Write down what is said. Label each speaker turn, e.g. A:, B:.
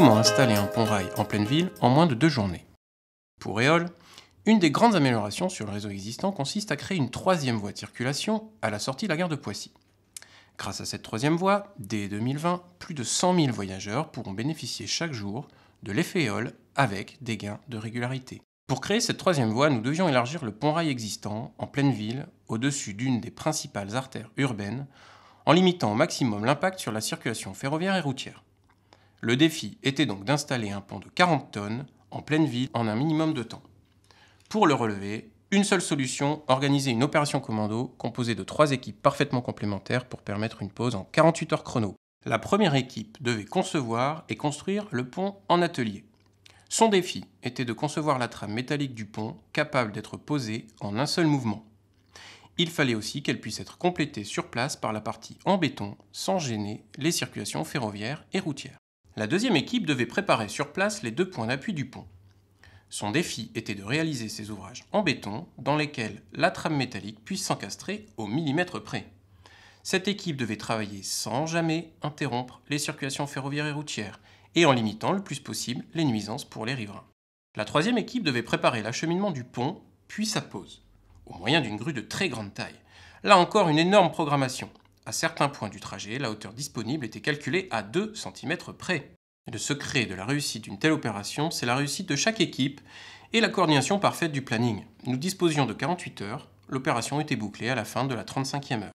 A: Comment installer un pont rail en pleine ville en moins de deux journées Pour EOL, une des grandes améliorations sur le réseau existant consiste à créer une troisième voie de circulation à la sortie de la gare de Poissy. Grâce à cette troisième voie, dès 2020, plus de 100 000 voyageurs pourront bénéficier chaque jour de l'effet EOL avec des gains de régularité. Pour créer cette troisième voie, nous devions élargir le pont rail existant en pleine ville, au-dessus d'une des principales artères urbaines, en limitant au maximum l'impact sur la circulation ferroviaire et routière. Le défi était donc d'installer un pont de 40 tonnes en pleine ville en un minimum de temps. Pour le relever, une seule solution, organiser une opération commando composée de trois équipes parfaitement complémentaires pour permettre une pause en 48 heures chrono. La première équipe devait concevoir et construire le pont en atelier. Son défi était de concevoir la trame métallique du pont capable d'être posée en un seul mouvement. Il fallait aussi qu'elle puisse être complétée sur place par la partie en béton sans gêner les circulations ferroviaires et routières la deuxième équipe devait préparer sur place les deux points d'appui du pont. Son défi était de réaliser ces ouvrages en béton dans lesquels la trame métallique puisse s'encastrer au millimètre près. Cette équipe devait travailler sans jamais interrompre les circulations ferroviaires et routières et en limitant le plus possible les nuisances pour les riverains. La troisième équipe devait préparer l'acheminement du pont puis sa pose, au moyen d'une grue de très grande taille. Là encore une énorme programmation, à certains points du trajet, la hauteur disponible était calculée à 2 cm près. Le secret de la réussite d'une telle opération, c'est la réussite de chaque équipe et la coordination parfaite du planning. Nous disposions de 48 heures, l'opération était bouclée à la fin de la 35e heure.